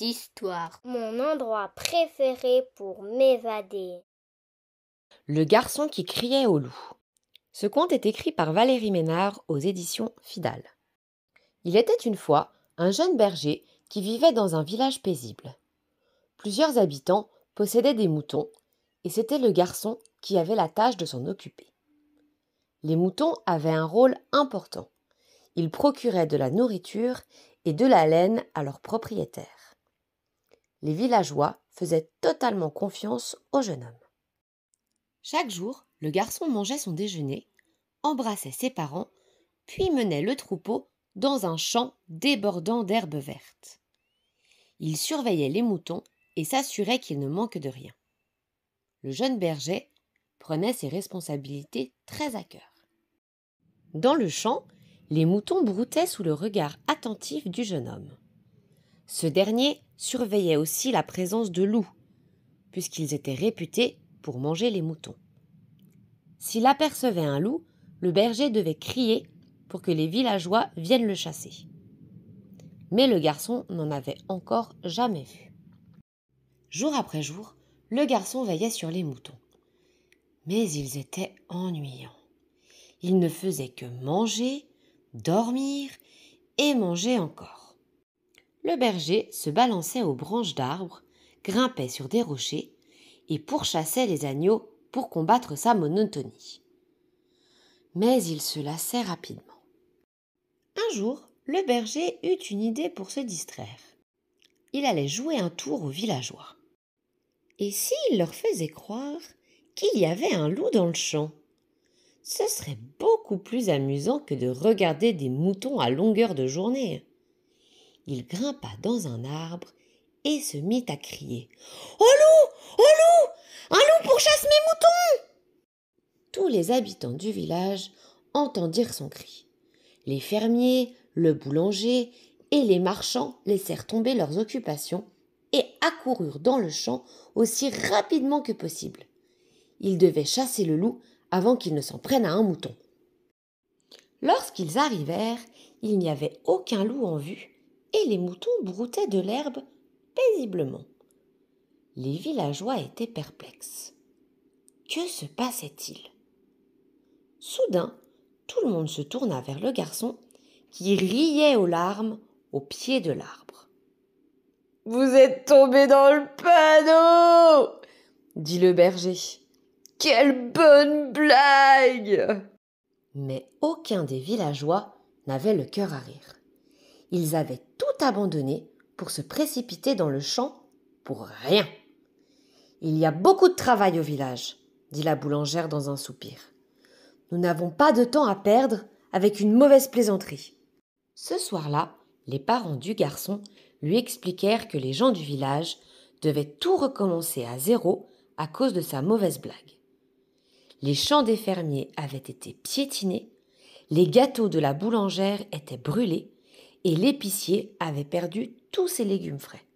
histoires. Mon endroit préféré pour m'évader. Le garçon qui criait au loup. Ce conte est écrit par Valérie Ménard aux éditions Fidal. Il était une fois un jeune berger qui vivait dans un village paisible. Plusieurs habitants possédaient des moutons, et c'était le garçon qui avait la tâche de s'en occuper. Les moutons avaient un rôle important. Ils procuraient de la nourriture et de la laine à leurs propriétaires. Les villageois faisaient totalement confiance au jeune homme. Chaque jour, le garçon mangeait son déjeuner, embrassait ses parents, puis menait le troupeau dans un champ débordant d'herbes vertes. Il surveillait les moutons et s'assurait qu'ils ne manquent de rien. Le jeune berger prenait ses responsabilités très à cœur. Dans le champ, les moutons broutaient sous le regard attentif du jeune homme. Ce dernier surveillait aussi la présence de loups, puisqu'ils étaient réputés pour manger les moutons. S'il apercevait un loup, le berger devait crier pour que les villageois viennent le chasser. Mais le garçon n'en avait encore jamais vu. Jour après jour, le garçon veillait sur les moutons. Mais ils étaient ennuyants. Ils ne faisaient que manger, dormir et manger encore le berger se balançait aux branches d'arbres, grimpait sur des rochers et pourchassait les agneaux pour combattre sa monotonie. Mais il se lassait rapidement. Un jour, le berger eut une idée pour se distraire. Il allait jouer un tour aux villageois. Et s'il leur faisait croire qu'il y avait un loup dans le champ Ce serait beaucoup plus amusant que de regarder des moutons à longueur de journée il grimpa dans un arbre et se mit à crier. Au oh, loup Au oh, loup Un loup pour chasser mes moutons Tous les habitants du village entendirent son cri. Les fermiers, le boulanger et les marchands laissèrent tomber leurs occupations et accoururent dans le champ aussi rapidement que possible. Ils devaient chasser le loup avant qu'il ne s'en prenne à un mouton. Lorsqu'ils arrivèrent, il n'y avait aucun loup en vue, et les moutons broutaient de l'herbe paisiblement. Les villageois étaient perplexes. Que se passait-il Soudain, tout le monde se tourna vers le garçon qui riait aux larmes au pied de l'arbre. Vous êtes tombé dans le panneau dit le berger. Quelle bonne blague Mais aucun des villageois n'avait le cœur à rire ils avaient tout abandonné pour se précipiter dans le champ pour rien. Il y a beaucoup de travail au village, dit la boulangère dans un soupir. Nous n'avons pas de temps à perdre avec une mauvaise plaisanterie. Ce soir-là, les parents du garçon lui expliquèrent que les gens du village devaient tout recommencer à zéro à cause de sa mauvaise blague. Les champs des fermiers avaient été piétinés, les gâteaux de la boulangère étaient brûlés, et l'épicier avait perdu tous ses légumes frais.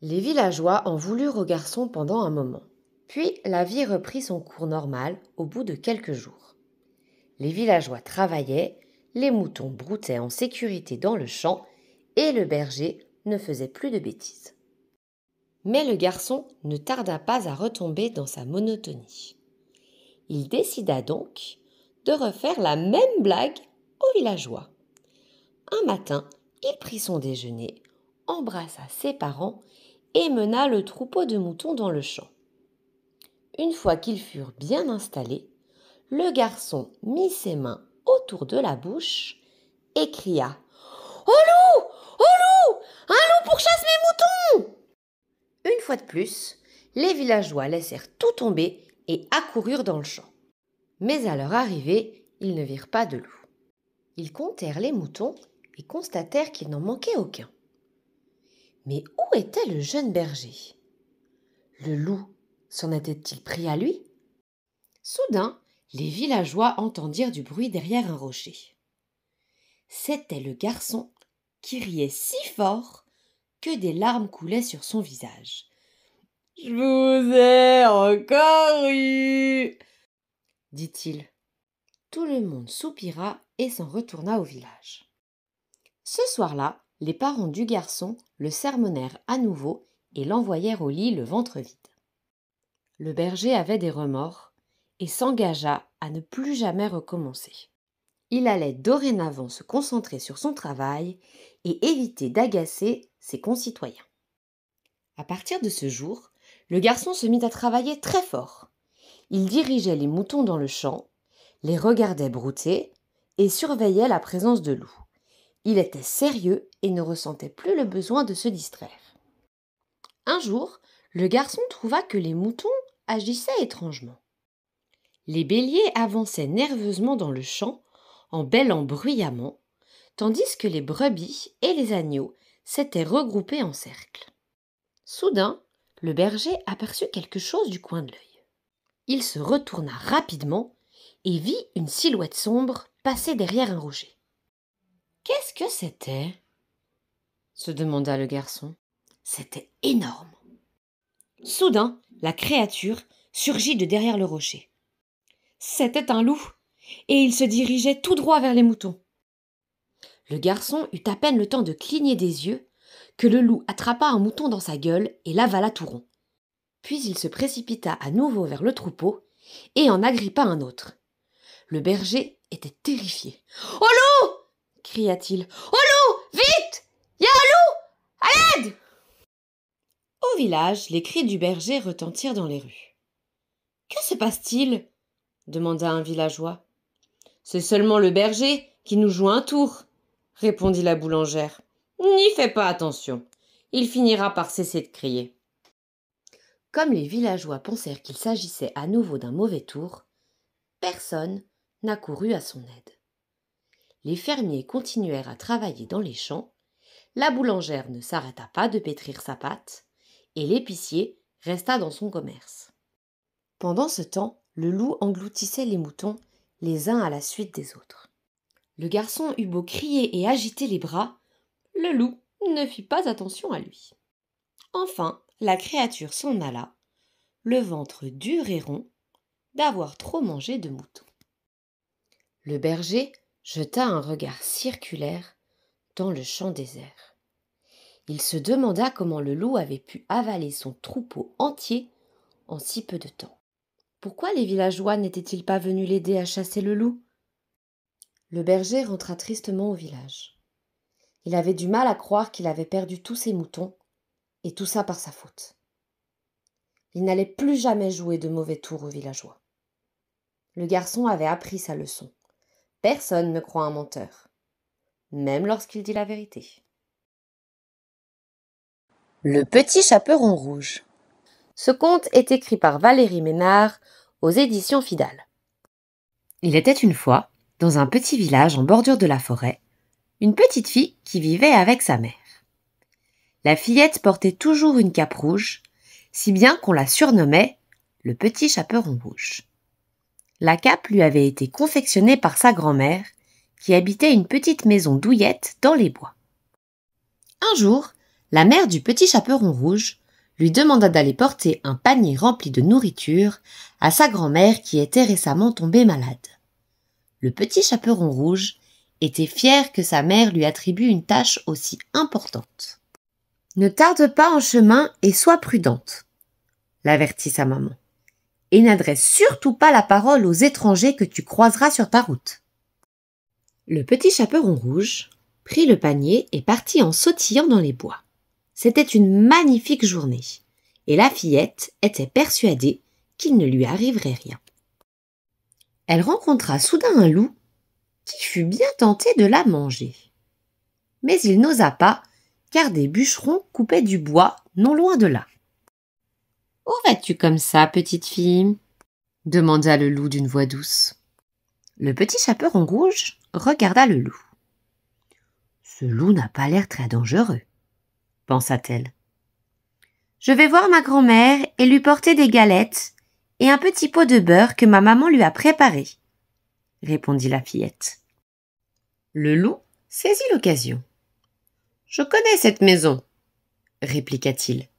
Les villageois en voulurent au garçon pendant un moment. Puis la vie reprit son cours normal au bout de quelques jours. Les villageois travaillaient, les moutons broutaient en sécurité dans le champ et le berger ne faisait plus de bêtises. Mais le garçon ne tarda pas à retomber dans sa monotonie. Il décida donc de refaire la même blague aux villageois un matin, il prit son déjeuner, embrassa ses parents et mena le troupeau de moutons dans le champ. Une fois qu'ils furent bien installés, le garçon mit ses mains autour de la bouche et cria Oh loup Oh loup Un loup pour chasser mes moutons Une fois de plus, les villageois laissèrent tout tomber et accoururent dans le champ. Mais à leur arrivée, ils ne virent pas de loup. Ils comptèrent les moutons constatèrent qu'il n'en manquait aucun. Mais où était le jeune berger Le loup s'en était-il pris à lui Soudain, les villageois entendirent du bruit derrière un rocher. C'était le garçon qui riait si fort que des larmes coulaient sur son visage. Je vous ai encore eu dit-il. Tout le monde soupira et s'en retourna au village. Ce soir-là, les parents du garçon le sermonnèrent à nouveau et l'envoyèrent au lit le ventre vide. Le berger avait des remords et s'engagea à ne plus jamais recommencer. Il allait dorénavant se concentrer sur son travail et éviter d'agacer ses concitoyens. À partir de ce jour, le garçon se mit à travailler très fort. Il dirigeait les moutons dans le champ, les regardait brouter et surveillait la présence de loups. Il était sérieux et ne ressentait plus le besoin de se distraire. Un jour, le garçon trouva que les moutons agissaient étrangement. Les béliers avançaient nerveusement dans le champ en bêlant bruyamment, tandis que les brebis et les agneaux s'étaient regroupés en cercle. Soudain, le berger aperçut quelque chose du coin de l'œil. Il se retourna rapidement et vit une silhouette sombre passer derrière un rocher. Qu'est-ce que c'était se demanda le garçon. C'était énorme. Soudain, la créature surgit de derrière le rocher. C'était un loup, et il se dirigeait tout droit vers les moutons. Le garçon eut à peine le temps de cligner des yeux que le loup attrapa un mouton dans sa gueule et l'avala tout rond. Puis il se précipita à nouveau vers le troupeau et en agrippa un autre. Le berger était terrifié. Oh loup cria-t-il. Au loup Vite Il y a un loup À l'aide Au village, les cris du berger retentirent dans les rues. Que se passe-t-il demanda un villageois. C'est seulement le berger qui nous joue un tour, répondit la boulangère. N'y fais pas attention. Il finira par cesser de crier. Comme les villageois pensèrent qu'il s'agissait à nouveau d'un mauvais tour, personne n'accourut à son aide les fermiers continuèrent à travailler dans les champs, la boulangère ne s'arrêta pas de pétrir sa pâte, et l'épicier resta dans son commerce. Pendant ce temps, le loup engloutissait les moutons, les uns à la suite des autres. Le garçon eut beau crier et agiter les bras, le loup ne fit pas attention à lui. Enfin, la créature s'en alla, le ventre dur et rond, d'avoir trop mangé de moutons. Le berger, jeta un regard circulaire dans le champ désert. Il se demanda comment le loup avait pu avaler son troupeau entier en si peu de temps. Pourquoi les villageois n'étaient-ils pas venus l'aider à chasser le loup Le berger rentra tristement au village. Il avait du mal à croire qu'il avait perdu tous ses moutons, et tout ça par sa faute. Il n'allait plus jamais jouer de mauvais tours aux villageois. Le garçon avait appris sa leçon. Personne ne croit un menteur, même lorsqu'il dit la vérité. Le petit chaperon rouge. Ce conte est écrit par Valérie Ménard aux éditions Fidal. Il était une fois, dans un petit village en bordure de la forêt, une petite fille qui vivait avec sa mère. La fillette portait toujours une cape rouge, si bien qu'on la surnommait le petit chaperon rouge. La cape lui avait été confectionnée par sa grand-mère, qui habitait une petite maison douillette dans les bois. Un jour, la mère du petit chaperon rouge lui demanda d'aller porter un panier rempli de nourriture à sa grand-mère qui était récemment tombée malade. Le petit chaperon rouge était fier que sa mère lui attribue une tâche aussi importante. Ne tarde pas en chemin et sois prudente, l'avertit sa maman et n'adresse surtout pas la parole aux étrangers que tu croiseras sur ta route. Le petit chaperon rouge prit le panier et partit en sautillant dans les bois. C'était une magnifique journée, et la fillette était persuadée qu'il ne lui arriverait rien. Elle rencontra soudain un loup qui fut bien tenté de la manger. Mais il n'osa pas, car des bûcherons coupaient du bois non loin de là. Où vas-tu comme ça, petite fille demanda le loup d'une voix douce. Le petit chaperon rouge regarda le loup. Ce loup n'a pas l'air très dangereux, pensa-t-elle. Je vais voir ma grand-mère et lui porter des galettes et un petit pot de beurre que ma maman lui a préparé, répondit la fillette. Le loup saisit l'occasion. Je connais cette maison, répliqua-t-il.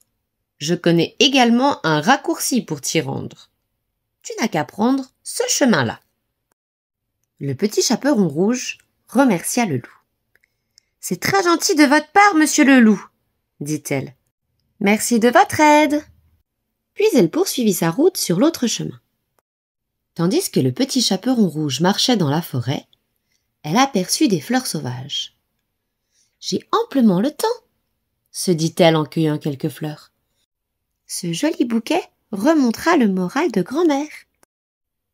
Je connais également un raccourci pour t'y rendre. Tu n'as qu'à prendre ce chemin-là. Le petit chaperon rouge remercia le loup. C'est très gentil de votre part, monsieur le loup, dit-elle. Merci de votre aide. Puis elle poursuivit sa route sur l'autre chemin. Tandis que le petit chaperon rouge marchait dans la forêt, elle aperçut des fleurs sauvages. J'ai amplement le temps, se dit-elle en cueillant quelques fleurs ce joli bouquet remontera le moral de grand-mère.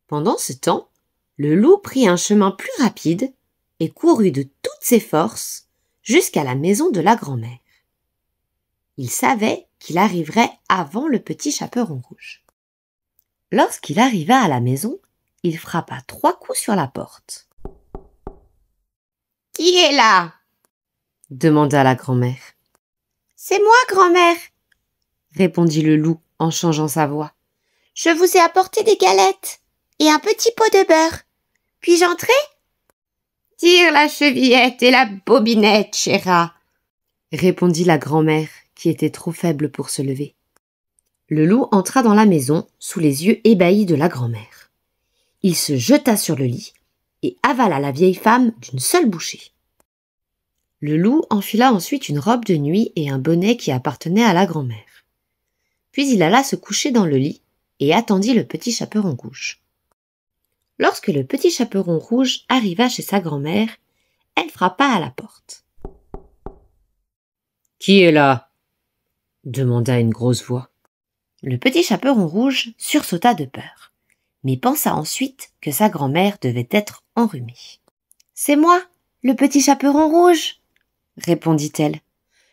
Pendant ce temps, le loup prit un chemin plus rapide et courut de toutes ses forces jusqu'à la maison de la grand-mère. Il savait qu'il arriverait avant le petit chaperon rouge. Lorsqu'il arriva à la maison, il frappa trois coups sur la porte. Qui est là demanda la grand-mère. C'est moi, grand-mère, répondit le loup en changeant sa voix. Je vous ai apporté des galettes et un petit pot de beurre. Puis-je entrer Tire la chevillette et la bobinette, chéra, répondit la grand-mère, qui était trop faible pour se lever. Le loup entra dans la maison sous les yeux ébahis de la grand-mère. Il se jeta sur le lit et avala la vieille femme d'une seule bouchée. Le loup enfila ensuite une robe de nuit et un bonnet qui appartenait à la grand-mère puis il alla se coucher dans le lit et attendit le petit chaperon rouge. Lorsque le petit chaperon rouge arriva chez sa grand-mère, elle frappa à la porte. Qui est là demanda une grosse voix. Le petit chaperon rouge sursauta de peur, mais pensa ensuite que sa grand-mère devait être enrhumée. C'est moi, le petit chaperon rouge, répondit-elle.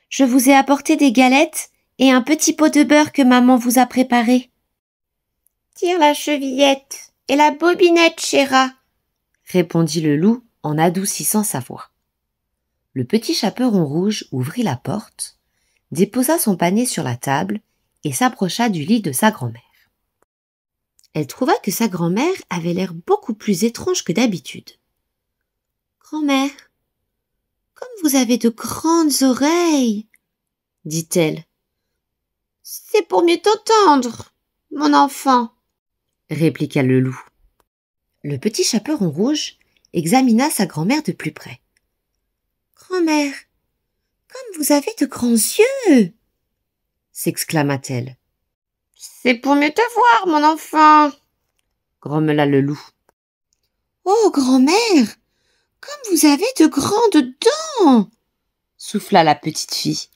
Je vous ai apporté des galettes et un petit pot de beurre que maman vous a préparé. Tire la chevillette et la bobinette, chéra, répondit le loup en adoucissant sa voix. Le petit chaperon rouge ouvrit la porte, déposa son panier sur la table et s'approcha du lit de sa grand-mère. Elle trouva que sa grand-mère avait l'air beaucoup plus étrange que d'habitude. Grand-mère, comme vous avez de grandes oreilles, dit-elle c'est pour mieux t'entendre, mon enfant, répliqua le loup. Le petit chaperon rouge examina sa grand-mère de plus près. Grand-mère, comme vous avez de grands yeux s'exclama-t-elle. C'est pour mieux te voir, mon enfant, grommela le loup. Oh, grand-mère, comme vous avez de grandes dents, souffla la petite fille.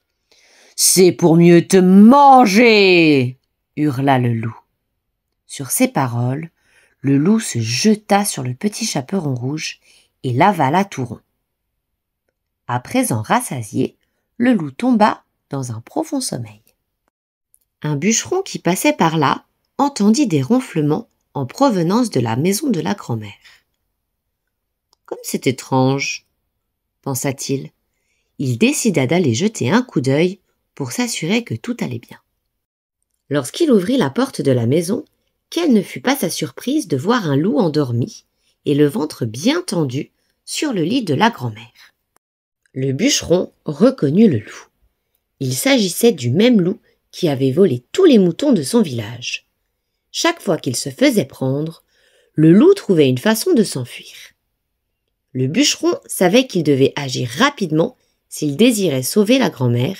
C'est pour mieux te manger hurla le loup. Sur ces paroles, le loup se jeta sur le petit chaperon rouge et l'avala tout rond. À présent rassasié, le loup tomba dans un profond sommeil. Un bûcheron qui passait par là entendit des ronflements en provenance de la maison de la grand-mère. Comme c'est étrange, pensa-t-il. Il décida d'aller jeter un coup d'œil pour s'assurer que tout allait bien. Lorsqu'il ouvrit la porte de la maison, quelle ne fut pas sa surprise de voir un loup endormi et le ventre bien tendu sur le lit de la grand-mère. Le bûcheron reconnut le loup. Il s'agissait du même loup qui avait volé tous les moutons de son village. Chaque fois qu'il se faisait prendre, le loup trouvait une façon de s'enfuir. Le bûcheron savait qu'il devait agir rapidement s'il désirait sauver la grand-mère,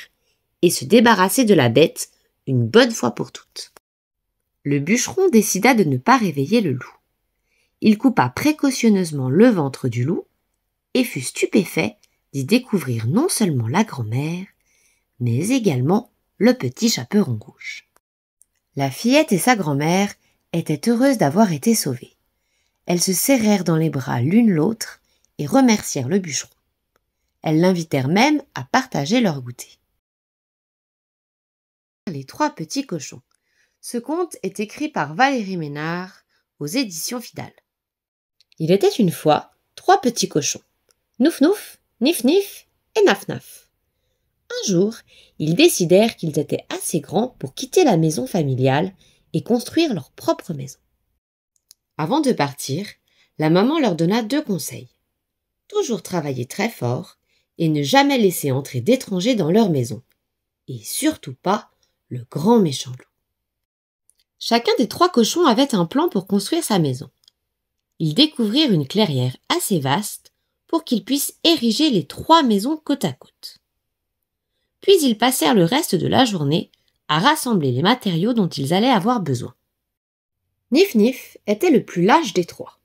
et se débarrasser de la bête une bonne fois pour toutes. Le bûcheron décida de ne pas réveiller le loup. Il coupa précautionneusement le ventre du loup et fut stupéfait d'y découvrir non seulement la grand-mère, mais également le petit chaperon rouge. La fillette et sa grand-mère étaient heureuses d'avoir été sauvées. Elles se serrèrent dans les bras l'une l'autre et remercièrent le bûcheron. Elles l'invitèrent même à partager leur goûter. Les trois petits cochons. Ce conte est écrit par Valérie Ménard aux éditions Fidal. Il était une fois trois petits cochons. Nouf Nouf, Nif Nif et Naf Naf. Un jour, ils décidèrent qu'ils étaient assez grands pour quitter la maison familiale et construire leur propre maison. Avant de partir, la maman leur donna deux conseils. Toujours travailler très fort et ne jamais laisser entrer d'étrangers dans leur maison. Et surtout pas le grand méchant loup. Chacun des trois cochons avait un plan pour construire sa maison. Ils découvrirent une clairière assez vaste pour qu'ils puissent ériger les trois maisons côte à côte. Puis ils passèrent le reste de la journée à rassembler les matériaux dont ils allaient avoir besoin. Nif Nif était le plus lâche des trois.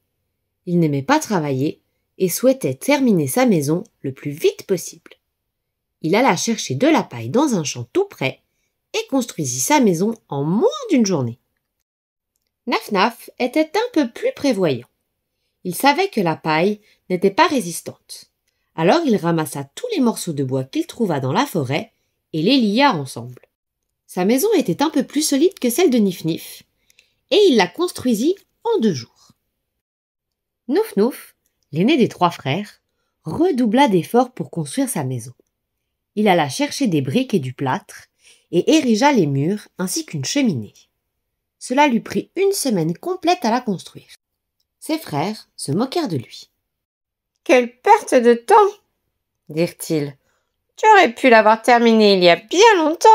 Il n'aimait pas travailler et souhaitait terminer sa maison le plus vite possible. Il alla chercher de la paille dans un champ tout près et construisit sa maison en moins d'une journée. Nafnaf était un peu plus prévoyant. Il savait que la paille n'était pas résistante. Alors il ramassa tous les morceaux de bois qu'il trouva dans la forêt et les lia ensemble. Sa maison était un peu plus solide que celle de Nifnif, et il la construisit en deux jours. Noufnouf, l'aîné des trois frères, redoubla d'efforts pour construire sa maison. Il alla chercher des briques et du plâtre, et érigea les murs ainsi qu'une cheminée. Cela lui prit une semaine complète à la construire. Ses frères se moquèrent de lui. Quelle perte de temps dirent-ils. Tu aurais pu l'avoir terminée il y a bien longtemps.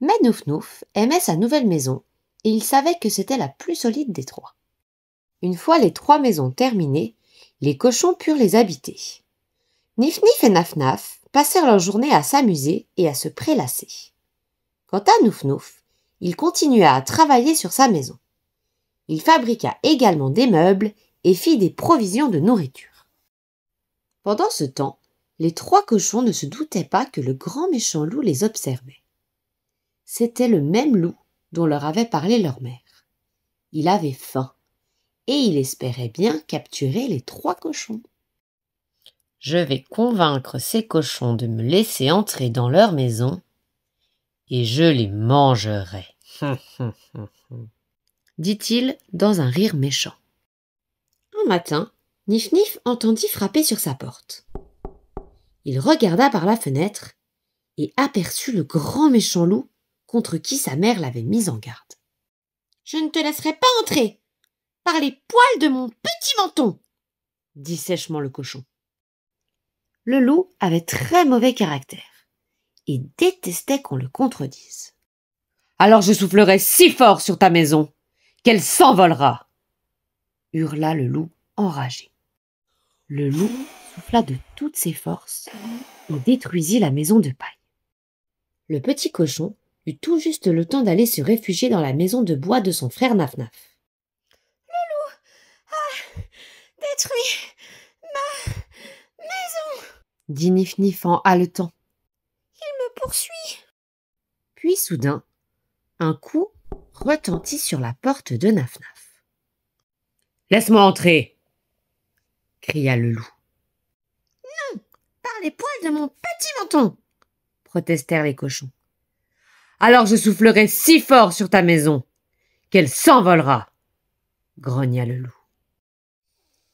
Mais Nouf-Nouf aimait sa nouvelle maison et il savait que c'était la plus solide des trois. Une fois les trois maisons terminées, les cochons purent les habiter. Nifnif et Nafnaf passèrent leur journée à s'amuser et à se prélasser. Quant à Nouf-Nouf, il continua à travailler sur sa maison. Il fabriqua également des meubles et fit des provisions de nourriture. Pendant ce temps, les trois cochons ne se doutaient pas que le grand méchant loup les observait. C'était le même loup dont leur avait parlé leur mère. Il avait faim, et il espérait bien capturer les trois cochons. Je vais convaincre ces cochons de me laisser entrer dans leur maison et je les mangerai. dit-il dans un rire méchant. Un matin, Nif Nif entendit frapper sur sa porte. Il regarda par la fenêtre et aperçut le grand méchant loup contre qui sa mère l'avait mis en garde. Je ne te laisserai pas entrer par les poils de mon petit menton, dit sèchement le cochon. Le loup avait très mauvais caractère et détestait qu'on le contredise. Alors je soufflerai si fort sur ta maison qu'elle s'envolera hurla le loup enragé. Le loup souffla de toutes ses forces et détruisit la maison de paille. Le petit cochon eut tout juste le temps d'aller se réfugier dans la maison de bois de son frère Nafnaf. Le loup a détruit ma maison, dit Nifnif en haletant poursuit. Puis soudain, un coup retentit sur la porte de Naf-Naf. Laisse-moi entrer cria le loup. Non, par les poils de mon petit menton protestèrent les cochons. Alors je soufflerai si fort sur ta maison qu'elle s'envolera grogna le loup.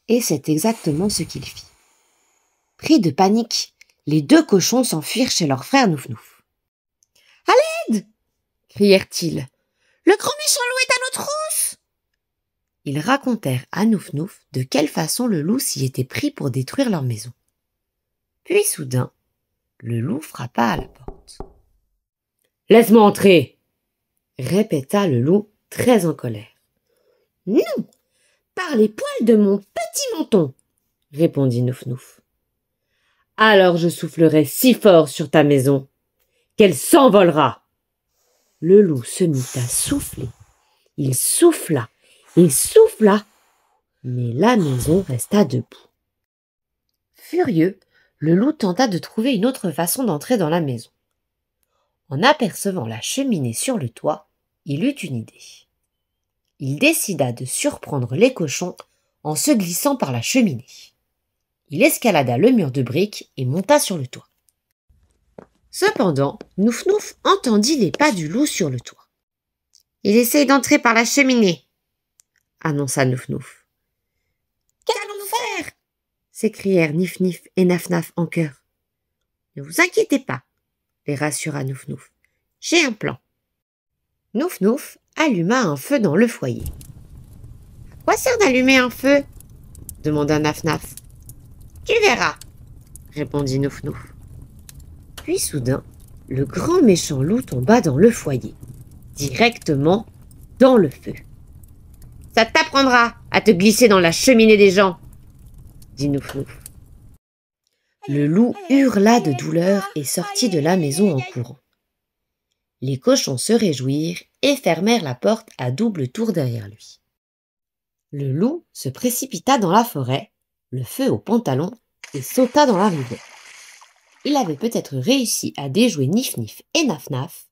Et c'est exactement ce qu'il fit. Pris de panique, les deux cochons s'enfuirent chez leur frère Noufnouf. À l'aide crièrent-ils. Le grand méchant loup est à notre housse Ils racontèrent à Noufnouf de quelle façon le loup s'y était pris pour détruire leur maison. Puis soudain, le loup frappa à la porte. Laisse-moi entrer répéta le loup très en colère. Non Par les poils de mon petit menton répondit Noufnouf alors je soufflerai si fort sur ta maison qu'elle s'envolera. Le loup se mit à souffler. Il souffla, et souffla, mais la maison resta debout. Furieux, le loup tenta de trouver une autre façon d'entrer dans la maison. En apercevant la cheminée sur le toit, il eut une idée. Il décida de surprendre les cochons en se glissant par la cheminée il escalada le mur de briques et monta sur le toit. Cependant, Nouf Nouf entendit les pas du loup sur le toit. Il essaye d'entrer par la cheminée, annonça Nouf Nouf. Qu'allons-nous faire s'écrièrent Nif Nif et Naf Naf en chœur. Ne vous inquiétez pas, les rassura Nouf Nouf. J'ai un plan. Nouf Nouf alluma un feu dans le foyer. quoi sert d'allumer un feu demanda Naf tu verras, répondit Nouf-Nouf. Puis soudain, le grand méchant loup tomba dans le foyer, directement dans le feu. Ça t'apprendra à te glisser dans la cheminée des gens, dit Nouf-Nouf. Le loup hurla de douleur et sortit de la maison en courant. Les cochons se réjouirent et fermèrent la porte à double tour derrière lui. Le loup se précipita dans la forêt le feu au pantalon et sauta dans la rivière. Il avait peut-être réussi à déjouer Nif Nif et Naf Naf,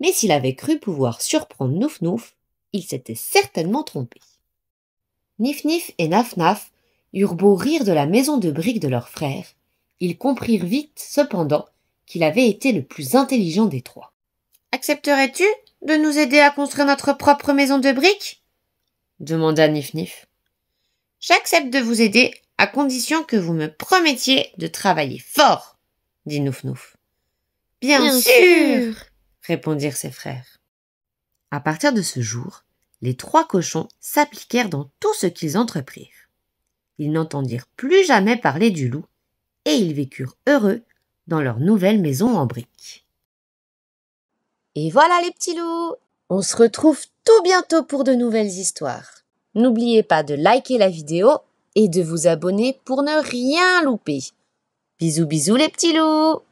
mais s'il avait cru pouvoir surprendre Nouf Nouf, il s'était certainement trompé. Nif Nif et Naf Naf eurent beau rire de la maison de briques de leur frère, ils comprirent vite, cependant, qu'il avait été le plus intelligent des trois. Accepterais-tu de nous aider à construire notre propre maison de briques demanda Nif Nif. J'accepte de vous aider à condition que vous me promettiez de travailler fort, dit Nouf-Nouf. « Bien sûr, répondirent ses frères. À partir de ce jour, les trois cochons s'appliquèrent dans tout ce qu'ils entreprirent. Ils n'entendirent plus jamais parler du loup, et ils vécurent heureux dans leur nouvelle maison en briques. Et voilà les petits loups On se retrouve tout bientôt pour de nouvelles histoires. N'oubliez pas de liker la vidéo et de vous abonner pour ne rien louper. Bisous bisous les petits loups